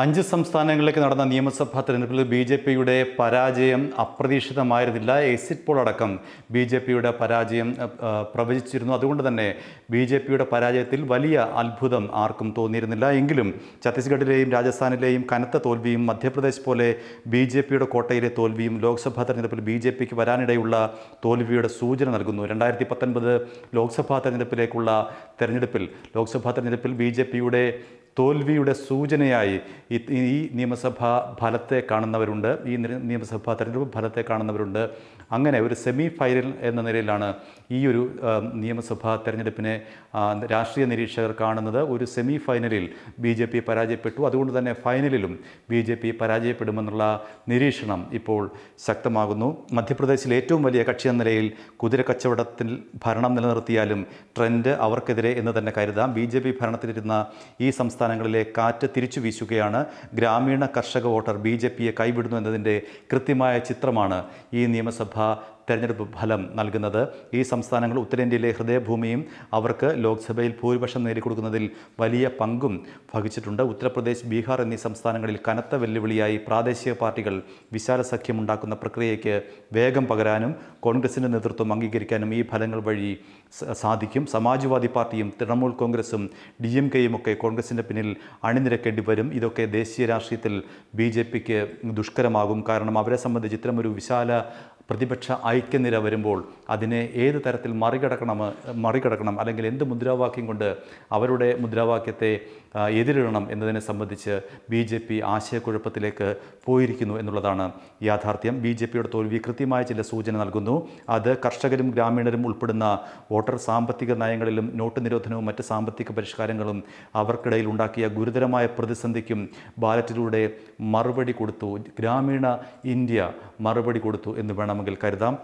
അഞ്ച് സംസ്ഥാനങ്ങളിലേക്ക് നടന്ന നിയമസഭാ തെരഞ്ഞെടുപ്പിൽ ബി ജെ പിയുടെ പരാജയം അപ്രതീക്ഷിതമായിരുന്നില്ല എക്സിറ്റ് പോൾ അടക്കം ബി ജെ പിയുടെ പരാജയം പ്രവചിച്ചിരുന്നു അതുകൊണ്ട് തന്നെ ബി ജെ പിയുടെ പരാജയത്തിൽ വലിയ അത്ഭുതം ആർക്കും തോന്നിയിരുന്നില്ല എങ്കിലും ഛത്തീസ്ഗഡിലെയും രാജസ്ഥാനിലെയും കനത്ത തോൽവിയും മധ്യപ്രദേശ് പോലെ ബി ജെ പിയുടെ കോട്ടയിലെ തോൽവിയും ലോക്സഭാ തെരഞ്ഞെടുപ്പിൽ ബി ജെ പിക്ക് വരാനിടയുള്ള തോൽവിയുടെ സൂചന നൽകുന്നു രണ്ടായിരത്തി പത്തൊൻപത് ലോക്സഭാ തെരഞ്ഞെടുപ്പിലേക്കുള്ള തെരഞ്ഞെടുപ്പിൽ ലോക്സഭാ തെരഞ്ഞെടുപ്പിൽ ബി ജെ പിയുടെ തോൽവിയുടെ സൂചനയായി ഈ നിയമസഭാ ഫലത്തെ കാണുന്നവരുണ്ട് ഈ നിയമസഭാ തെരഞ്ഞെടുപ്പ് ഫലത്തെ കാണുന്നവരുണ്ട് അങ്ങനെ ഒരു സെമി ഫൈനൽ എന്ന നിലയിലാണ് ഈ ഒരു നിയമസഭാ തെരഞ്ഞെടുപ്പിനെ രാഷ്ട്രീയ നിരീക്ഷകർ കാണുന്നത് ഒരു സെമി ഫൈനലിൽ ബി ജെ പി പരാജയപ്പെട്ടു അതുകൊണ്ട് തന്നെ ഫൈനലിലും ബി ജെ പി പരാജയപ്പെടുമെന്നുള്ള നിരീക്ഷണം ഇപ്പോൾ ശക്തമാകുന്നു മധ്യപ്രദേശിലെ ഏറ്റവും വലിയ കക്ഷി എന്ന നിലയിൽ കുതിര കച്ചവടത്തിൽ ഭരണം നിലനിർത്തിയാലും ട്രെൻഡ് അവർക്കെതിരെ എന്ന് തന്നെ കരുതാം ബി ജെ പി ഭരണത്തിലിരുന്ന ഈ സംസ്ഥാനങ്ങളിലെ കാറ്റ് തിരിച്ചു വീശുകയാണ് ഗ്രാമീണ കർഷക വോട്ടർ ബി ജെ പിയെ കൈവിടുന്നു എന്നതിൻ്റെ കൃത്യമായ ചിത്രമാണ് ഈ നിയമസഭ ലോക്സഭാ തെരഞ്ഞെടുപ്പ് ഫലം നൽകുന്നത് ഈ സംസ്ഥാനങ്ങൾ ഉത്തരേന്ത്യയിലെ ഹൃദയഭൂമിയും അവർക്ക് ലോക്സഭയിൽ ഭൂരിപക്ഷം നേടിക്കൊടുക്കുന്നതിൽ വലിയ പങ്കും വഹിച്ചിട്ടുണ്ട് ഉത്തർപ്രദേശ് ബീഹാർ എന്നീ സംസ്ഥാനങ്ങളിൽ കനത്ത വെല്ലുവിളിയായി പ്രാദേശിക പാർട്ടികൾ വിശാല സഖ്യമുണ്ടാക്കുന്ന പ്രക്രിയയ്ക്ക് വേഗം പകരാനും കോൺഗ്രസിൻ്റെ നേതൃത്വം അംഗീകരിക്കാനും ഈ ഫലങ്ങൾ വഴി സാധിക്കും സമാജ്വാദി പാർട്ടിയും തൃണമൂൽ കോൺഗ്രസും ഡി എം കെയും ഒക്കെ കോൺഗ്രസിൻ്റെ പിന്നിൽ അണിനിരക്കേണ്ടി വരും ഇതൊക്കെ ദേശീയ രാഷ്ട്രീയത്തിൽ ബി ജെ പിക്ക് ദുഷ്കരമാകും കാരണം അവരെ സംബന്ധിച്ച് ഇത്തരമൊരു വിശാല പ്രതിപക്ഷ ഐക്യനിര വരുമ്പോൾ അതിനെ ഏത് തരത്തിൽ മറികടക്കണം മറികടക്കണം അല്ലെങ്കിൽ എന്ത് മുദ്രാവാക്യം കൊണ്ട് അവരുടെ മുദ്രാവാക്യത്തെ എതിരിടണം എന്നതിനെ സംബന്ധിച്ച് ബി ജെ പി ആശയക്കുഴപ്പത്തിലേക്ക് പോയിരിക്കുന്നു എന്നുള്ളതാണ് യാഥാർത്ഥ്യം ബി ജെ പിയുടെ തോൽവി കൃത്യമായ ചില സൂചന നൽകുന്നു അത് കർഷകരും ഗ്രാമീണരും ഉൾപ്പെടുന്ന വോട്ടർ സാമ്പത്തിക നയങ്ങളിലും നോട്ട് നിരോധനവും മറ്റ് സാമ്പത്തിക പരിഷ്കാരങ്ങളും അവർക്കിടയിൽ ഉണ്ടാക്കിയ ഗുരുതരമായ പ്രതിസന്ധിക്കും ബാലറ്റിലൂടെ മറുപടി കൊടുത്തു ഗ്രാമീണ ഇന്ത്യ മറുപടി കൊടുത്തു എന്ന് വേണം വേണമെങ്കിൽ കരുതാം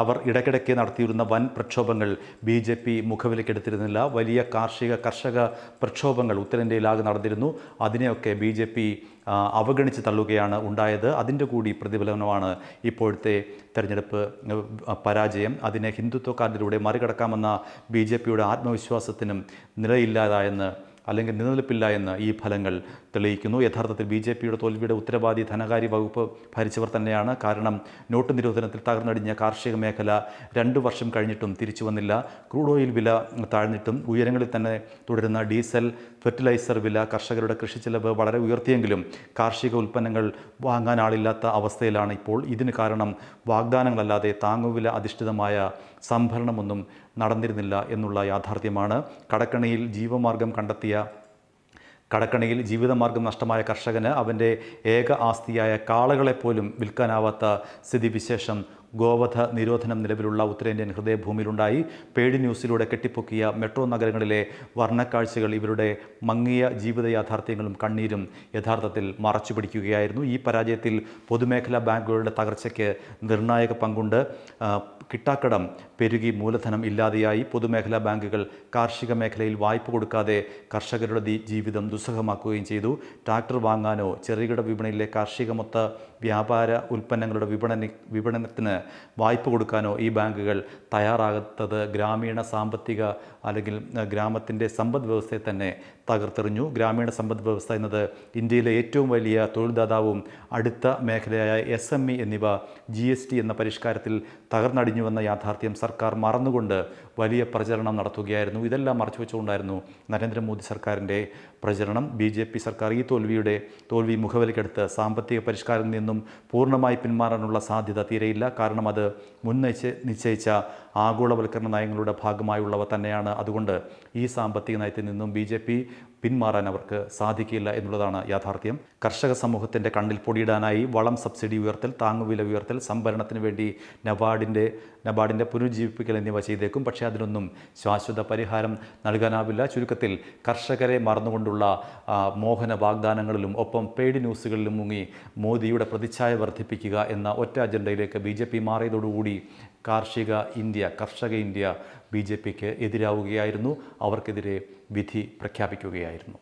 അവർ ഇടയ്ക്കിടയ്ക്ക് നടത്തിയിരുന്ന വൻ പ്രക്ഷോഭങ്ങൾ ബി ജെ പി മുഖവിലക്കെടുത്തിരുന്നില്ല വലിയ കാർഷിക കർഷക പ്രക്ഷോഭങ്ങൾ ഉത്തരേന്ത്യയിലാകെ നടന്നിരുന്നു അതിനെയൊക്കെ ബി ജെ പി അവഗണിച്ച് തള്ളുകയാണ് ഉണ്ടായത് അതിൻ്റെ കൂടി പ്രതിഫലനമാണ് ഇപ്പോഴത്തെ തെരഞ്ഞെടുപ്പ് പരാജയം അതിനെ ഹിന്ദുത്വ മറികടക്കാമെന്ന ബി ജെ പിയുടെ ആത്മവിശ്വാസത്തിനും നിലയില്ലാതായെന്ന് അല്ലെങ്കിൽ നിലനിൽപ്പില്ല എന്ന് ഈ ഫലങ്ങൾ തെളിയിക്കുന്നു യഥാർത്ഥത്തിൽ ബി ജെ പിയുടെ തോൽവിയുടെ ഉത്തരവാദി ധനകാര്യ വകുപ്പ് ഭരിച്ചവർ തന്നെയാണ് കാരണം നോട്ട് നിരോധനത്തിൽ തകർന്നടിഞ്ഞ കാർഷിക മേഖല രണ്ട് വർഷം കഴിഞ്ഞിട്ടും തിരിച്ചു വന്നില്ല ക്രൂഡ് ഓയിൽ വില താഴ്ന്നിട്ടും ഉയരങ്ങളിൽ തന്നെ തുടരുന്ന ഡീസൽ ഫെർട്ടിലൈസർ വില കർഷകരുടെ കൃഷി ചെലവ് വളരെ ഉയർത്തിയെങ്കിലും കാർഷിക ഉൽപ്പന്നങ്ങൾ വാങ്ങാൻ ആളില്ലാത്ത അവസ്ഥയിലാണ് ഇപ്പോൾ ഇതിന് കാരണം വാഗ്ദാനങ്ങളല്ലാതെ താങ്ങുവില അധിഷ്ഠിതമായ സംഭരണമൊന്നും നടന്നിരുന്നില്ല എന്നുള്ള യാഥാർത്ഥ്യമാണ് കടക്കണിയിൽ ജീവമാർഗം കണ്ടെത്തിയ കടക്കണിയിൽ ജീവിതമാർഗം നഷ്ടമായ കർഷകന് അവൻ്റെ ഏക ആസ്തിയായ കാളകളെപ്പോലും വിൽക്കാനാവാത്ത സ്ഥിതിവിശേഷം ഗോവധ നിരോധനം നിലവിലുള്ള ഉത്തരേന്ത്യൻ ഹൃദയഭൂമിയിലുണ്ടായി പേടി ന്യൂസിലൂടെ കെട്ടിപ്പൊക്കിയ മെട്രോ നഗരങ്ങളിലെ വർണ്ണക്കാഴ്ചകൾ ഇവരുടെ മങ്ങിയ ജീവിത യാഥാർത്ഥ്യങ്ങളും കണ്ണീരും യഥാർത്ഥത്തിൽ മറച്ചു പിടിക്കുകയായിരുന്നു ഈ പരാജയത്തിൽ പൊതുമേഖലാ ബാങ്കുകളുടെ തകർച്ചയ്ക്ക് നിർണായക പങ്കുണ്ട് കിട്ടാക്കടം പെരുകി മൂലധനം ഇല്ലാതെയായി പൊതുമേഖലാ ബാങ്കുകൾ കാർഷിക മേഖലയിൽ വായ്പ കൊടുക്കാതെ കർഷകരുടെ ജീവിതം ദുസ്സഹമാക്കുകയും ചെയ്തു ട്രാക്ടർ വാങ്ങാനോ ചെറുകിട വിപണിയിലെ കാർഷിക മൊത്ത വ്യാപാര ഉൽപ്പന്നങ്ങളുടെ വിപണന വിപണനത്തിന് വായ്പ കൊടുക്കാനോ ഈ ബാങ്കുകൾ തയ്യാറാകാത്തത് ഗ്രാമീണ സാമ്പത്തിക അല്ലെങ്കിൽ ഗ്രാമത്തിൻ്റെ സമ്പദ് വ്യവസ്ഥയെ തന്നെ തകർത്തെറിഞ്ഞു ഗ്രാമീണ സമ്പദ് വ്യവസ്ഥ എന്നത് ഇന്ത്യയിലെ ഏറ്റവും വലിയ തൊഴിൽദാതാവും അടുത്ത മേഖലയായ എസ് എം ഇ എന്നിവ ജി എസ് ടി എന്ന പരിഷ്കാരത്തിൽ തകർന്നടിഞ്ഞുവെന്ന യാഥാർത്ഥ്യം സർക്കാർ മറന്നുകൊണ്ട് വലിയ പ്രചരണം നടത്തുകയായിരുന്നു ഇതെല്ലാം വെച്ചുകൊണ്ടായിരുന്നു നരേന്ദ്രമോദി സർക്കാരിൻ്റെ പ്രചരണം ബി ജെ പി സർക്കാർ ഈ തോൽവിയുടെ തോൽവി മുഖവിലക്കെടുത്ത് സാമ്പത്തിക പരിഷ്കാരത്തിൽ നിന്നും പൂർണ്ണമായി പിന്മാറാനുള്ള സാധ്യത തീരെയില്ല കാരണം അത് മുൻ നിശ്ചയിച്ച ആഗോളവൽക്കരണ നയങ്ങളുടെ ഭാഗമായുള്ളവ തന്നെയാണ് അതുകൊണ്ട് ഈ സാമ്പത്തിക നയത്തിൽ നിന്നും ബി ജെ പി പിന്മാറാൻ അവർക്ക് സാധിക്കില്ല എന്നുള്ളതാണ് യാഥാർത്ഥ്യം കർഷക സമൂഹത്തിൻ്റെ കണ്ണിൽ പൊടിയിടാനായി വളം സബ്സിഡി ഉയർത്തൽ താങ്ങുവില ഉയർത്തൽ സംഭരണത്തിന് വേണ്ടി നബാർഡിൻ്റെ നബാർഡിൻ്റെ പുനരുജ്ജീവിപ്പിക്കൽ എന്നിവ ചെയ്തേക്കും പക്ഷേ അതിനൊന്നും ശാശ്വത പരിഹാരം നൽകാനാവില്ല ചുരുക്കത്തിൽ കർഷകരെ മറന്നുകൊണ്ടുള്ള മോഹന വാഗ്ദാനങ്ങളിലും ഒപ്പം പെയ്ഡ് ന്യൂസുകളിലും മുങ്ങി മോദിയുടെ പ്രതിച്ഛായ വർദ്ധിപ്പിക്കുക എന്ന ഒറ്റ അജണ്ടയിലേക്ക് ബി ജെ പി മാറിയതോടുകൂടി കാർഷിക ഇന്ത്യ കർഷക ഇന്ത്യ ബി ജെ പിക്ക് എതിരാവുകയായിരുന്നു അവർക്കെതിരെ വിധി പ്രഖ്യാപിക്കുകയായിരുന്നു